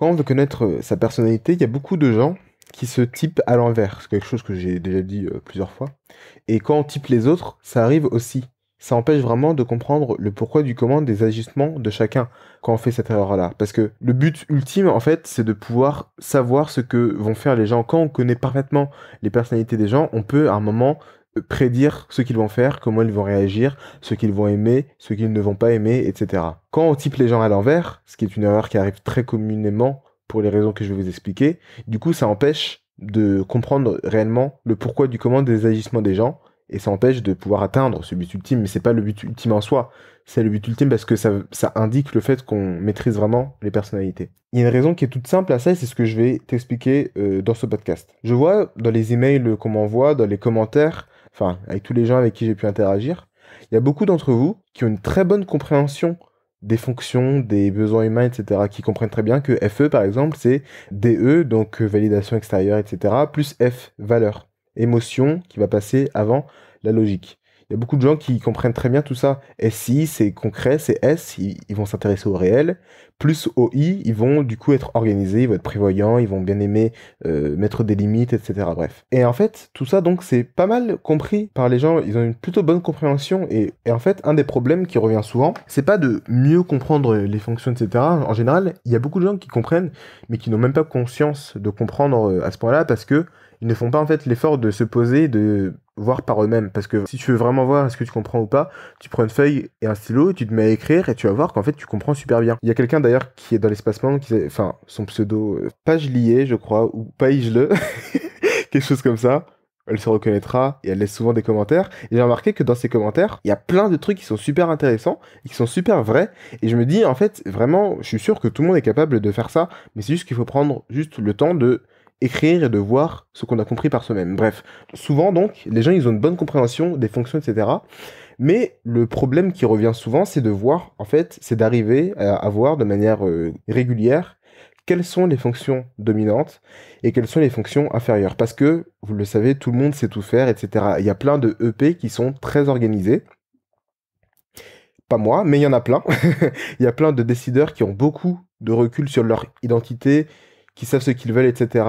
Quand on veut connaître euh, sa personnalité, il y a beaucoup de gens qui se typent à l'envers. C'est quelque chose que j'ai déjà dit euh, plusieurs fois. Et quand on type les autres, ça arrive aussi. Ça empêche vraiment de comprendre le pourquoi du comment des ajustements de chacun quand on fait cette erreur-là. Parce que le but ultime, en fait, c'est de pouvoir savoir ce que vont faire les gens. Quand on connaît parfaitement les personnalités des gens, on peut à un moment prédire ce qu'ils vont faire, comment ils vont réagir, ce qu'ils vont aimer, ce qu'ils ne vont pas aimer, etc. Quand on type les gens à l'envers, ce qui est une erreur qui arrive très communément pour les raisons que je vais vous expliquer, du coup ça empêche de comprendre réellement le pourquoi du comment des agissements des gens et ça empêche de pouvoir atteindre ce but ultime. Mais c'est pas le but ultime en soi, c'est le but ultime parce que ça, indique le fait qu'on maîtrise vraiment les personnalités. Il y a une raison qui est toute simple à ça, c'est ce que je vais t'expliquer euh, dans ce podcast. Je vois dans les emails qu'on m'envoie, dans les commentaires, avec tous les gens avec qui j'ai pu interagir, il y a beaucoup d'entre vous qui ont une très bonne compréhension des fonctions, des besoins humains, etc., qui comprennent très bien que FE, par exemple, c'est DE, donc euh, validation extérieure, etc., plus F, valeur, émotion, qui va passer avant la logique. Il y a beaucoup de gens qui comprennent très bien tout ça. SI, c'est concret, c'est S, ils, vont s'intéresser au réel. Plus OI, ils vont du coup être organisés, ils vont être prévoyants, ils vont bien aimer euh, mettre des limites, etc. Bref. Et en fait, tout ça, donc, c'est pas mal compris par les gens. Ils ont une plutôt bonne compréhension. Et, en fait, un des problèmes qui revient souvent, c'est pas de mieux comprendre les fonctions, etc. En général, il y a beaucoup de gens qui comprennent, mais qui n'ont même pas conscience de comprendre euh, à ce point-là parce que ils ne font pas en fait l'effort de se poser, de voir par eux-mêmes. Parce que si tu veux vraiment voir est-ce que tu comprends ou pas, tu prends une feuille et un stylo, tu te mets à écrire et tu vas voir qu'en fait tu comprends super bien. Il y a quelqu'un d'ailleurs qui est dans lespace l'espacement, qui, enfin, son pseudo, euh, page liée, je crois, ou page le, quelque chose comme ça elle se reconnaîtra et elle laisse souvent des commentaires. Et j'ai remarqué que dans ces commentaires, il y a plein de trucs qui sont super intéressants et qui sont super vrais. Et je me dis, en fait, vraiment, je suis sûr que tout le monde est capable de faire ça, mais c'est juste qu'il faut prendre juste le temps de écrire et de voir ce qu'on a compris par soi-même. Bref, souvent donc, les gens, ils ont une bonne compréhension des fonctions, etc. Mais le problème qui revient souvent, c'est de voir, en fait, c'est d'arriver à, voir de manière euh, régulière quelles sont les fonctions dominantes et quelles sont les fonctions inférieures. Parce que, vous le savez, tout le monde sait tout faire, etc. Il y a plein de EP qui sont très organisés. Pas moi, mais il y en a plein. il y a plein de décideurs qui ont beaucoup de recul sur leur identité, qui savent ce qu'ils veulent, etc.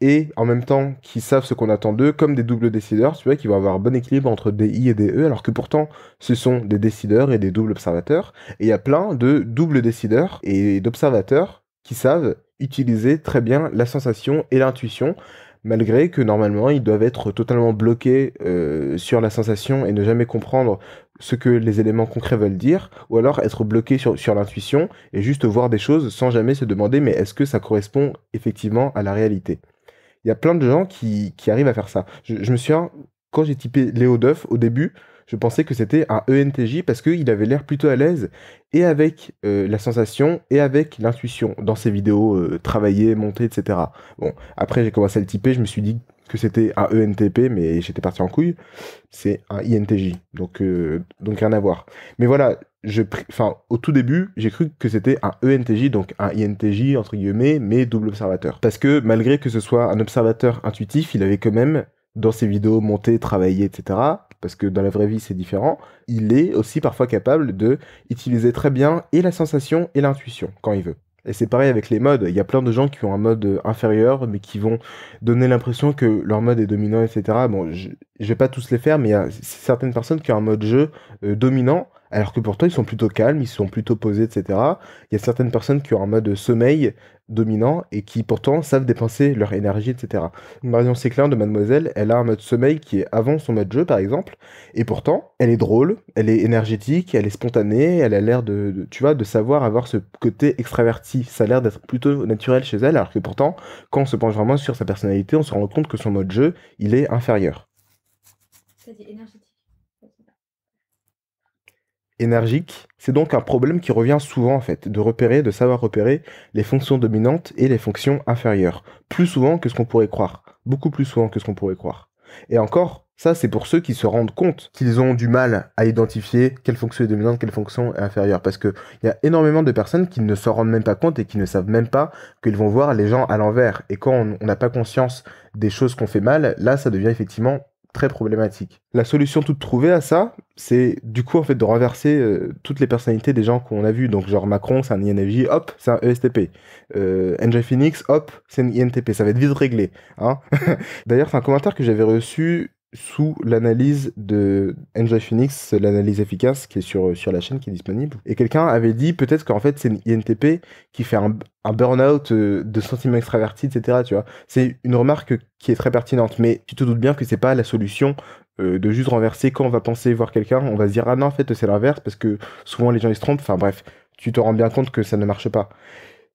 Et en même temps, qui savent ce qu'on attend d'eux, comme des doubles décideurs, tu vois, qui vont avoir un bon équilibre entre des I et des E, alors que pourtant, ce sont des décideurs et des doubles observateurs. Et il y a plein de doubles décideurs et d'observateurs qui savent utiliser très bien la sensation et l'intuition malgré que normalement ils doivent être totalement bloqués euh, sur la sensation et ne jamais comprendre ce que les éléments concrets veulent dire, ou alors être bloqués sur, l'intuition et juste voir des choses sans jamais se demander mais est-ce que ça correspond effectivement à la réalité Il y a plein de gens qui, arrivent à faire ça. Je, je me souviens, quand j'ai typé Léo Duff au début, je pensais que c'était un ENTJ parce qu'il avait l'air plutôt à l'aise et avec euh, la sensation et avec l'intuition dans ses vidéos travailler euh, travaillées, montées, etc. Bon, après j'ai commencé à le typer, je me suis dit que c'était un ENTP, mais j'étais parti en couille. C'est un INTJ, donc, euh, donc rien à voir. Mais voilà, je, enfin, au tout début, j'ai cru que c'était un ENTJ, donc un INTJ entre guillemets, mais double observateur. Parce que malgré que ce soit un observateur intuitif, il avait quand même dans ses vidéos monter, travailler, etc., parce que dans la vraie vie c'est différent, il est aussi parfois capable de utiliser très bien et la sensation et l'intuition quand il veut. Et c'est pareil avec les modes. Il y a plein de gens qui ont un mode euh, inférieur, mais qui vont donner l'impression que leur mode est dominant, etc. Bon, je, ne vais pas tous les faire, mais il y a certaines personnes qui ont un mode jeu euh, dominant, alors que pourtant ils sont plutôt calmes, ils sont plutôt posés, etc. Il y a certaines personnes qui ont un mode sommeil dominant et qui pourtant savent dépenser leur énergie, etc. Marion Séclair, de Mademoiselle, elle a un mode sommeil qui est avant son mode jeu, par exemple, et pourtant elle est drôle, elle est énergétique, elle est spontanée, elle a l'air de, tu vois, de savoir avoir ce côté extraverti. Ça a l'air d'être plutôt naturel chez elle, alors que pourtant, quand on se penche vraiment sur sa personnalité, on se rend compte que son mode jeu, il est inférieur énergique. C'est donc un problème qui revient souvent en fait, de repérer, de savoir repérer les fonctions dominantes et les fonctions inférieures, plus souvent que ce qu'on pourrait croire, beaucoup plus souvent que ce qu'on pourrait croire. Et encore, ça c'est pour ceux qui se rendent compte qu'ils ont du mal à identifier quelle fonction est dominante, quelle fonction est inférieure, parce qu'il y a énormément de personnes qui ne s'en rendent même pas compte et qui ne savent même pas qu'ils vont voir les gens à l'envers. Et quand on n'a pas conscience des choses qu'on fait mal, là ça devient effectivement très problématique. La solution toute trouvée à ça, c'est du coup en fait de renverser euh, toutes les personnalités des gens qu'on a vus. Donc genre Macron, c'est un INFJ, hop, c'est un ESTP. Euh, Phoenix, hop, c'est un INTP. Ça va être vite réglé. Hein. D'ailleurs, c'est un commentaire que j'avais reçu sous l'analyse de Enjoy Phoenix, l'analyse efficace qui est sur, euh, sur la chaîne, qui est disponible. Et quelqu'un avait dit peut-être qu'en fait c'est une INTP qui fait un, burn-out euh, de sentiments extravertis, etc. Tu vois, c'est une remarque qui est très pertinente, mais tu te doutes bien que c'est pas la solution euh, de juste renverser quand on va penser voir quelqu'un, on va se dire ah non en fait c'est l'inverse parce que souvent les gens ils se trompent. Enfin bref, tu te rends bien compte que ça ne marche pas.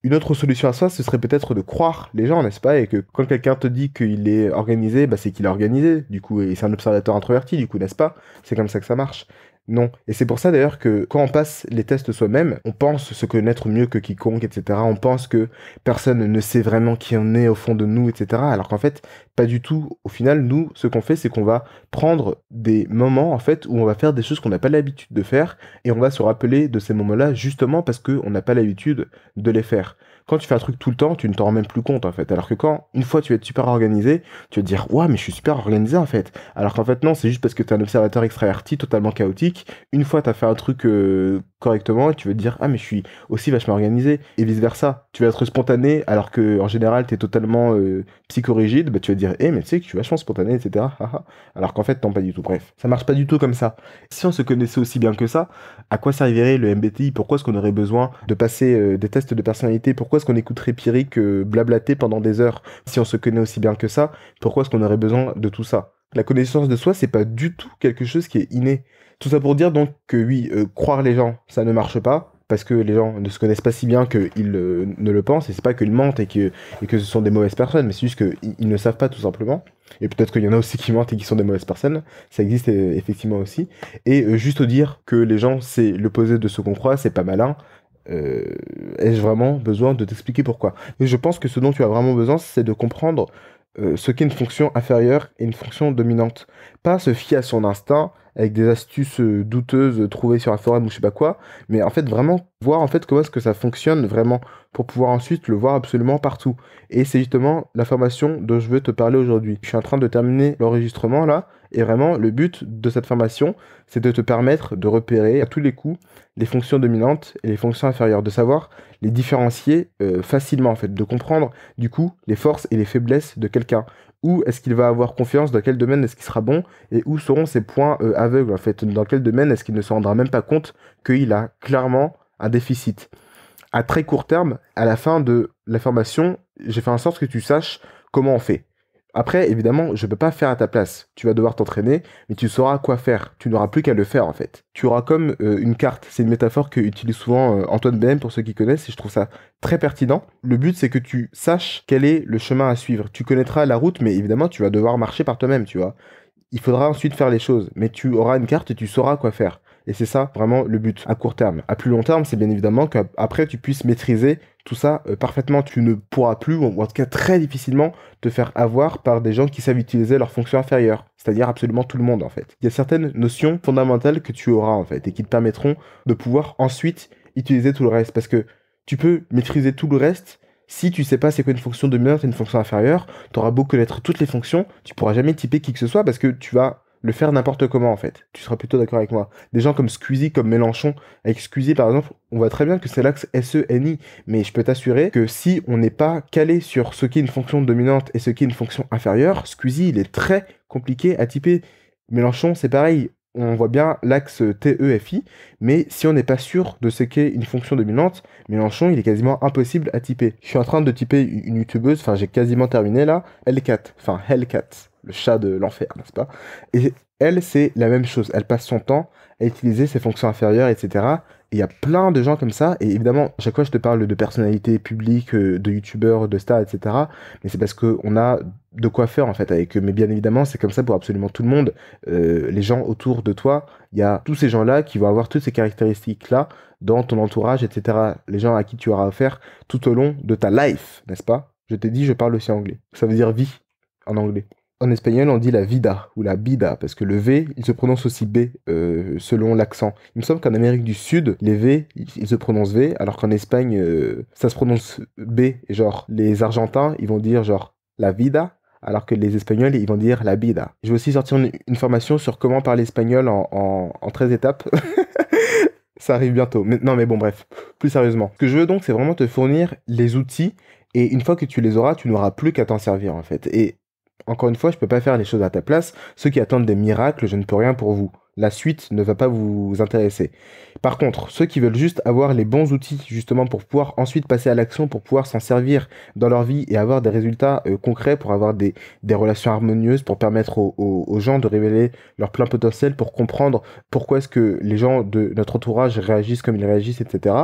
Une autre solution à ça, ce serait peut-être de croire les gens, n'est-ce pas Et que quand quelqu'un te dit qu'il est organisé, bah, c'est qu'il est organisé, du coup, et c'est un observateur introverti, du coup, n'est-ce pas C'est comme ça que ça marche. Non. Et c'est pour ça d'ailleurs que quand on passe les tests soi-même, on pense se connaître mieux que quiconque, etc. On pense que personne ne sait vraiment qui on est au fond de nous, etc. Alors qu'en fait, pas du tout. Au final, nous, ce qu'on fait, c'est qu'on va prendre des moments, en fait, où on va faire des choses qu'on n'a pas l'habitude de faire, et on va se rappeler de ces moments-là justement parce qu'on n'a pas l'habitude de les faire quand tu fais un truc tout le temps, tu ne t'en rends même plus compte en fait. Alors que quand, une fois tu es super organisé, tu vas te dire ouais mais je suis super organisé en fait. Alors qu'en fait non, c'est juste parce que tu un observateur extraverti, totalement chaotique. Une fois tu as fait un truc euh, correctement et tu veux dire ah mais je suis aussi vachement organisé et vice versa tu vas être spontané alors que en général es totalement euh, psychorigide bah tu vas dire eh mais tu sais que je suis vachement spontané etc alors qu'en fait non pas du tout bref ça marche pas du tout comme ça si on se connaissait aussi bien que ça à quoi servirait le MBTI pourquoi est-ce qu'on aurait besoin de passer euh, des tests de personnalité pourquoi est-ce qu'on écouterait Pyrrhic euh, blablater pendant des heures si on se connaît aussi bien que ça pourquoi est-ce qu'on aurait besoin de tout ça la connaissance de soi, c'est pas du tout quelque chose qui est inné. Tout ça pour dire donc que oui, euh, croire les gens, ça ne marche pas parce que les gens ne se connaissent pas si bien qu'ils euh, ne le pensent, et c'est pas qu'ils mentent et que, que ce sont des mauvaises personnes, mais c'est juste qu'ils ne savent pas tout simplement. Et peut-être qu'il y en a aussi qui mentent et qui sont des mauvaises personnes, ça existe euh, effectivement aussi. Et juste dire que les gens, c'est l'opposé de ce qu'on croit, c'est pas malin. Ai-je vraiment besoin de t'expliquer pourquoi Je pense que ce dont tu as vraiment besoin, c'est de comprendre ce qu'est une fonction inférieure et une fonction dominante. Pas se fier à son instinct, avec des astuces euh, douteuses euh, trouvées sur un forum ou je sais pas quoi, mais en fait vraiment voir en fait comment est-ce que ça fonctionne vraiment pour pouvoir ensuite le voir absolument partout. Et c'est justement la formation dont je veux te parler aujourd'hui. Je suis en train de terminer l'enregistrement là et vraiment, le but de cette formation, c'est de te permettre de repérer à tous les coups les fonctions dominantes et les fonctions inférieures, de savoir les différencier euh, facilement, en fait, de comprendre du coup les forces et les faiblesses de quelqu'un. Où est-ce qu'il va avoir confiance, dans quel domaine est-ce qu'il sera bon, et où seront ses points euh, aveugles, en fait, dans quel domaine est-ce qu'il ne se rendra même pas compte qu'il a clairement un déficit. À très court terme, à la fin de la formation, j'ai fait en sorte que tu saches comment on fait après, évidemment, je ne peux pas faire à ta place. Tu vas devoir t'entraîner, mais tu sauras quoi faire. Tu n'auras plus qu'à le faire, en fait. Tu auras comme euh, une carte. C'est une métaphore que utilise souvent euh, Antoine Bem pour ceux qui connaissent, et je trouve ça très pertinent. Le but, c'est que tu saches quel est le chemin à suivre. Tu connaîtras la route, mais évidemment, tu vas devoir marcher par toi-même, tu vois. Il faudra ensuite faire les choses, mais tu auras une carte et tu sauras quoi faire. Et c'est ça vraiment le but à court terme. À plus long terme, c'est bien évidemment qu'après tu puisses maîtriser tout ça, euh, parfaitement, tu ne pourras plus, ou en tout cas très difficilement, te faire avoir par des gens qui savent utiliser leurs fonction inférieures c'est-à-dire absolument tout le monde en fait. Il y a certaines notions fondamentales que tu auras en fait, et qui te permettront de pouvoir ensuite utiliser tout le reste, parce que tu peux maîtriser tout le reste. Si tu sais pas c'est quoi une fonction dominante et une fonction inférieure, tu auras beau connaître toutes les fonctions, tu pourras jamais typer qui que ce soit parce que tu vas le faire n'importe comment en fait. Tu seras plutôt d'accord avec moi. Des gens comme Squeezie, comme Mélenchon, avec Squeezie par exemple, on voit très bien que c'est l'axe SENI, mais je peux t'assurer que si on n'est pas calé sur ce qui est une fonction dominante et ce qui est une fonction inférieure, Squeezie il est très compliqué à typer. Mélenchon c'est pareil, on voit bien l'axe TEFI, mais si on n'est pas sûr de ce qu'est une fonction dominante, Mélenchon, il est quasiment impossible à typer. Je suis en train de typer une youtubeuse, enfin j'ai quasiment terminé là, Hellcat, enfin Hellcat, le chat de l'enfer, n'est-ce pas Et elle, c'est la même chose. Elle passe son temps à utiliser ses fonctions inférieures, etc. Et il y a plein de gens comme ça. Et évidemment, chaque fois, je te parle de personnalités publiques, euh, de youtubeurs, de stars, etc. Mais c'est parce qu'on a de quoi faire, en fait, avec eux. Mais bien évidemment, c'est comme ça pour absolument tout le monde. Euh, les gens autour de toi, il y a tous ces gens-là qui vont avoir toutes ces caractéristiques-là dans ton entourage, etc. Les gens à qui tu auras affaire tout au long de ta life, n'est-ce pas Je t'ai dit, je parle aussi anglais. Ça veut dire vie en anglais en espagnol, on dit la vida ou la bida, parce que le V, il se prononce aussi B euh, selon l'accent. Il me semble qu'en Amérique du Sud, les V, ils se prononcent V, alors qu'en Espagne, euh, ça se prononce B. Et genre, les Argentins, ils vont dire genre la vida, alors que les Espagnols, ils vont dire la bida. Je vais aussi sortir une, formation sur comment parler espagnol en, en, 13 étapes. ça arrive bientôt. Mais, non, mais bon, bref, plus sérieusement. Ce que je veux donc, c'est vraiment te fournir les outils et une fois que tu les auras, tu n'auras plus qu'à t'en servir en fait. Et encore une fois, je peux pas faire les choses à ta place. Ceux qui attendent des miracles, je ne peux rien pour vous. La suite ne va pas vous intéresser. Par contre, ceux qui veulent juste avoir les bons outils justement pour pouvoir ensuite passer à l'action, pour pouvoir s'en servir dans leur vie et avoir des résultats euh, concrets, pour avoir des, relations harmonieuses, pour permettre aux, aux, gens de révéler leur plein potentiel, pour comprendre pourquoi est-ce que les gens de notre entourage réagissent comme ils réagissent, etc.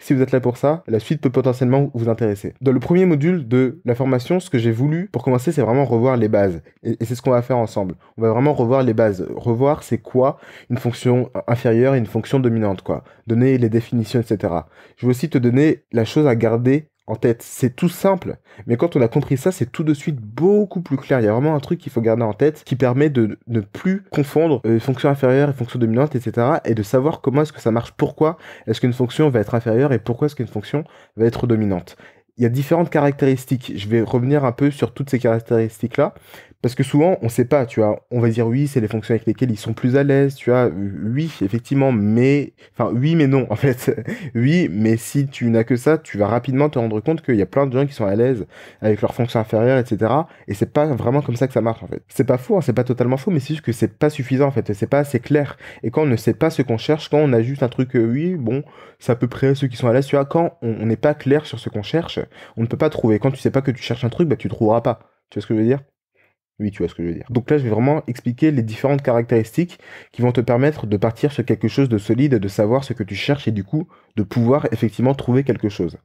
Si vous êtes là pour ça, la suite peut potentiellement vous intéresser. Dans le premier module de la formation, ce que j'ai voulu pour commencer, c'est vraiment revoir les bases. Et, c'est ce qu'on va faire ensemble. On va vraiment revoir les bases. Revoir, c'est quoi une fonction inférieure et une fonction dominante, quoi. Donner les définitions, etc. Je vais aussi te donner la chose à garder en tête. C'est tout simple, mais quand on a compris ça, c'est tout de suite beaucoup plus clair. Il y a vraiment un truc qu'il faut garder en tête qui permet de ne plus confondre euh, fonction inférieure et fonction dominante, etc. et de savoir comment est-ce que ça marche, pourquoi est-ce qu'une fonction va être inférieure et pourquoi est-ce qu'une fonction va être dominante il y a différentes caractéristiques. Je vais revenir un peu sur toutes ces caractéristiques-là. Parce que souvent, on ne sait pas, tu vois. On va dire oui, c'est les fonctions avec lesquelles ils sont plus à l'aise, tu vois. Oui, effectivement, mais. Enfin, oui, mais non, en fait. oui, mais si tu n'as que ça, tu vas rapidement te rendre compte qu'il y a plein de gens qui sont à l'aise avec leurs fonctions inférieures, etc. Et c'est pas vraiment comme ça que ça marche, en fait. C'est pas faux, hein, c'est pas totalement faux, mais c'est juste que c'est pas suffisant, en fait. C'est pas assez clair. Et quand on ne sait pas ce qu'on cherche, quand on a juste un truc, euh, oui, bon, c'est à peu près ceux qui sont à l'aise, tu vois. Quand on n'est pas clair sur ce qu'on cherche, on ne peut pas trouver. Quand tu sais pas que tu cherches un truc, bah, tu trouveras pas. Tu vois ce que je veux dire oui, tu vois ce que je veux dire. Donc là, je vais vraiment expliquer les différentes caractéristiques qui vont te permettre de partir sur quelque chose de solide, de savoir ce que tu cherches et du coup de pouvoir effectivement trouver quelque chose.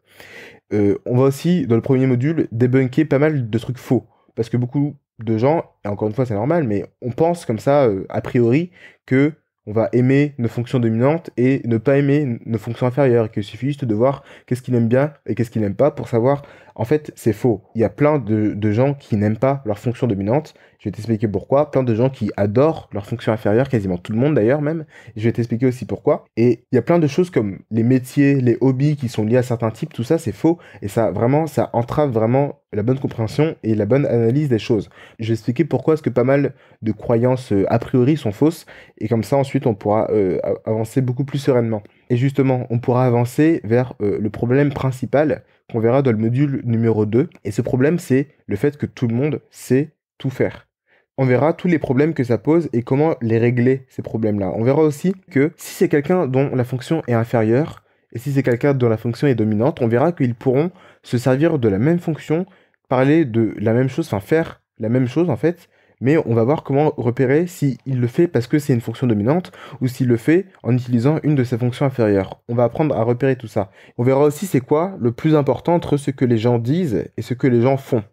Euh, on va aussi, dans le premier module, débunker pas mal de trucs faux. Parce que beaucoup de gens, et encore une fois c'est normal, mais on pense comme ça, euh, a priori, que on va aimer nos fonctions dominantes et ne pas aimer nos fonctions inférieures, et suffit juste de voir qu'est-ce qu'il aime bien et qu'est-ce qu'il n'aime pas pour savoir, en fait, c'est faux. Il y a plein de, de gens qui n'aiment pas leurs fonctions dominantes je vais t'expliquer pourquoi. Plein de gens qui adorent leur fonction inférieure, quasiment tout le monde d'ailleurs même. Je vais t'expliquer aussi pourquoi. Et il y a plein de choses comme les métiers, les hobbies qui sont liés à certains types, tout ça c'est faux. Et ça vraiment, ça entrave vraiment la bonne compréhension et la bonne analyse des choses. Je vais expliquer pourquoi est-ce que pas mal de croyances euh, a priori sont fausses, et comme ça ensuite on pourra euh, avancer beaucoup plus sereinement. Et justement, on pourra avancer vers euh, le problème principal qu'on verra dans le module numéro 2, et ce problème c'est le fait que tout le monde sait tout faire on verra tous les problèmes que ça pose et comment les régler, ces problèmes-là. On verra aussi que si c'est quelqu'un dont la fonction est inférieure, et si c'est quelqu'un dont la fonction est dominante, on verra qu'ils pourront se servir de la même fonction, parler de la même chose, enfin faire la même chose en fait, mais on va voir comment repérer s'il le fait parce que c'est une fonction dominante ou s'il le fait en utilisant une de ses fonctions inférieures. On va apprendre à repérer tout ça. On verra aussi c'est quoi le plus important entre ce que les gens disent et ce que les gens font.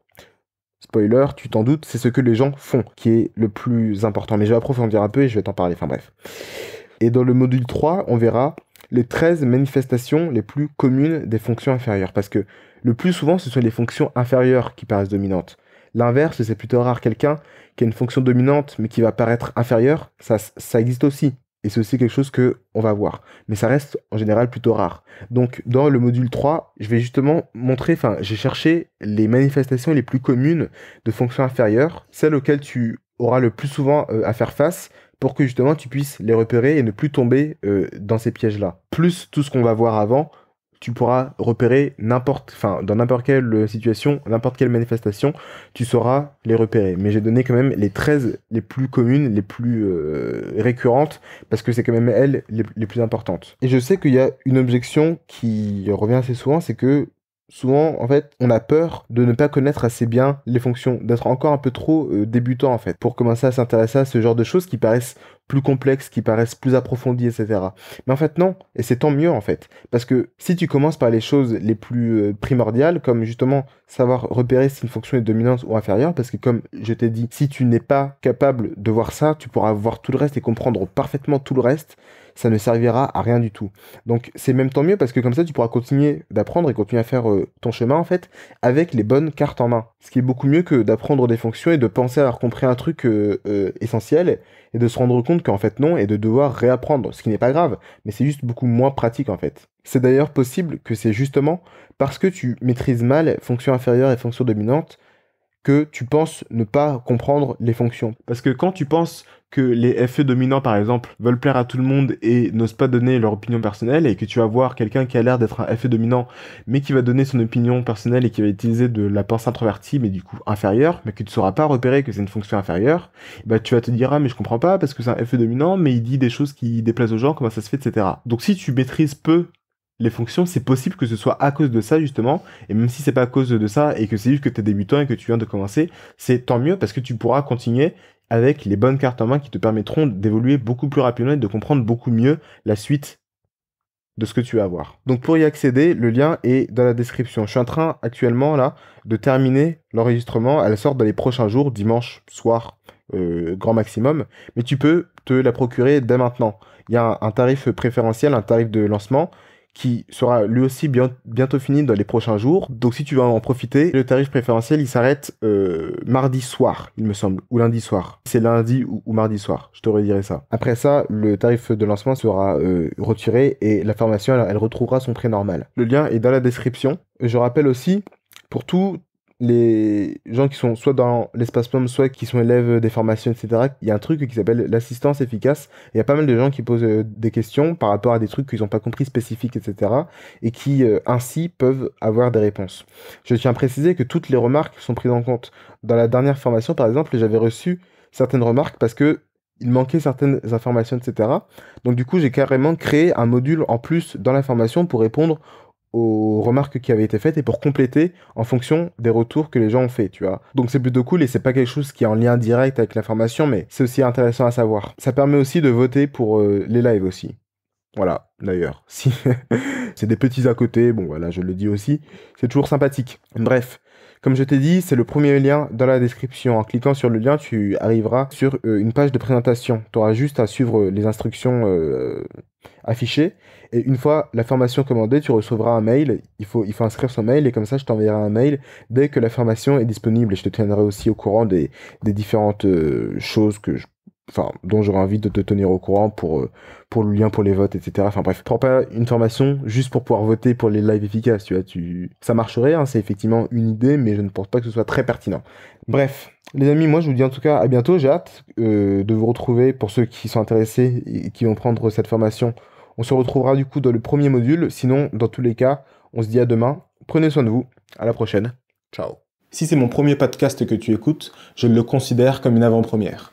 Spoiler, tu t'en doutes, c'est ce que les gens font, qui est le plus important. Mais je vais approfondir un peu et je vais t'en parler, enfin bref. Et dans le module 3, on verra les 13 manifestations les plus communes des fonctions inférieures. Parce que le plus souvent, ce sont les fonctions inférieures qui paraissent dominantes. L'inverse, c'est plutôt rare. Quelqu'un qui a une fonction dominante mais qui va paraître inférieure, ça, ça existe aussi. Et c'est aussi quelque chose que on va voir. Mais ça reste en général plutôt rare. Donc dans le module 3, je vais justement montrer, enfin j'ai cherché les manifestations les plus communes de fonctions inférieures, celles auxquelles tu auras le plus souvent euh, à faire face pour que justement tu puisses les repérer et ne plus tomber euh, dans ces pièges-là. Plus tout ce qu'on va voir avant tu pourras repérer n'importe, enfin, dans n'importe quelle euh, situation, n'importe quelle manifestation, tu sauras les repérer. Mais j'ai donné quand même les 13 les plus communes, les plus euh, récurrentes, parce que c'est quand même elles les, les plus importantes. Et je sais qu'il y a une objection qui revient assez souvent, c'est que souvent, en fait, on a peur de ne pas connaître assez bien les fonctions, d'être encore un peu trop euh, débutant, en fait, pour commencer à s'intéresser à ce genre de choses qui paraissent plus complexes, qui paraissent plus approfondies, etc. Mais en fait, non. Et c'est tant mieux, en fait. Parce que si tu commences par les choses les plus euh, primordiales, comme justement savoir repérer si une fonction est dominante ou inférieure, parce que comme je t'ai dit, si tu n'es pas capable de voir ça, tu pourras voir tout le reste et comprendre parfaitement tout le reste ça ne servira à rien du tout. Donc c'est même tant mieux parce que comme ça tu pourras continuer d'apprendre et continuer à faire euh, ton chemin en fait avec les bonnes cartes en main. Ce qui est beaucoup mieux que d'apprendre des fonctions et de penser avoir compris un truc euh, euh, essentiel et de se rendre compte qu'en fait non et de devoir réapprendre, ce qui n'est pas grave, mais c'est juste beaucoup moins pratique en fait. C'est d'ailleurs possible que c'est justement parce que tu maîtrises mal fonctions inférieures et fonctions dominantes que tu penses ne pas comprendre les fonctions. Parce que quand tu penses que les FE dominants, par exemple, veulent plaire à tout le monde et n'osent pas donner leur opinion personnelle, et que tu vas voir quelqu'un qui a l'air d'être un FE dominant, mais qui va donner son opinion personnelle et qui va utiliser de la pensée introvertie, mais du coup inférieure, mais que tu ne sauras pas repérer que c'est une fonction inférieure, bah tu vas te dire, ah mais je comprends pas, parce que c'est un FE dominant, mais il dit des choses qui déplaisent aux gens, comment ça se fait, etc. Donc si tu maîtrises peu les fonctions, c'est possible que ce soit à cause de ça justement, et même si c'est pas à cause de ça et que c'est juste que tu es débutant et que tu viens de commencer, c'est tant mieux parce que tu pourras continuer avec les bonnes cartes en main qui te permettront d'évoluer beaucoup plus rapidement et de comprendre beaucoup mieux la suite de ce que tu vas avoir. Donc pour y accéder, le lien est dans la description. Je suis en train actuellement là de terminer l'enregistrement. Elle sort dans les prochains jours, dimanche soir euh, grand maximum, mais tu peux te la procurer dès maintenant. Il y a un tarif préférentiel, un tarif de lancement qui sera lui aussi bientôt fini dans les prochains jours. Donc si tu veux en profiter, le tarif préférentiel il s'arrête euh, mardi soir, il me semble, ou lundi soir. C'est lundi ou, mardi soir, je te redirai ça. Après ça, le tarif de lancement sera euh, retiré et la formation elle, elle retrouvera son prix normal. Le lien est dans la description. Je rappelle aussi pour tout les gens qui sont soit dans l'espace POM, soit qui sont élèves des formations, etc., il y a un truc qui s'appelle l'assistance efficace. Il y a pas mal de gens qui posent euh, des questions par rapport à des trucs qu'ils n'ont pas compris spécifiques, etc., et qui euh, ainsi peuvent avoir des réponses. Je tiens à préciser que toutes les remarques sont prises en compte. Dans la dernière formation, par exemple, j'avais reçu certaines remarques parce que il manquait certaines informations, etc. Donc du coup, j'ai carrément créé un module en plus dans la formation pour répondre aux remarques qui avaient été faites et pour compléter en fonction des retours que les gens ont fait, tu vois. Donc c'est plutôt cool et c'est pas quelque chose qui est en lien direct avec l'information, mais c'est aussi intéressant à savoir. Ça permet aussi de voter pour euh, les lives aussi. Voilà, d'ailleurs. Si c'est des petits à côté, bon voilà, je le dis aussi, c'est toujours sympathique. Bref, comme je t'ai dit, c'est le premier lien dans la description. En cliquant sur le lien, tu arriveras sur euh, une page de présentation. Tu auras juste à suivre euh, les instructions euh, affichées. Et une fois la formation commandée, tu recevras un mail. Il faut, il faut inscrire son mail et comme ça, je t'enverrai un mail dès que la formation est disponible. Et je te tiendrai aussi au courant des, différentes choses que je enfin dont j'aurais envie de te tenir au courant pour euh, pour le lien pour les votes etc enfin bref prends pas une formation juste pour pouvoir voter pour les lives efficaces tu vois tu ça marcherait hein, c'est effectivement une idée mais je ne pense pas que ce soit très pertinent bref les amis moi je vous dis en tout cas à bientôt j'ai hâte euh, de vous retrouver pour ceux qui sont intéressés et qui vont prendre cette formation on se retrouvera du coup dans le premier module sinon dans tous les cas on se dit à demain prenez soin de vous à la prochaine ciao si c'est mon premier podcast que tu écoutes, je le considère comme une avant-première.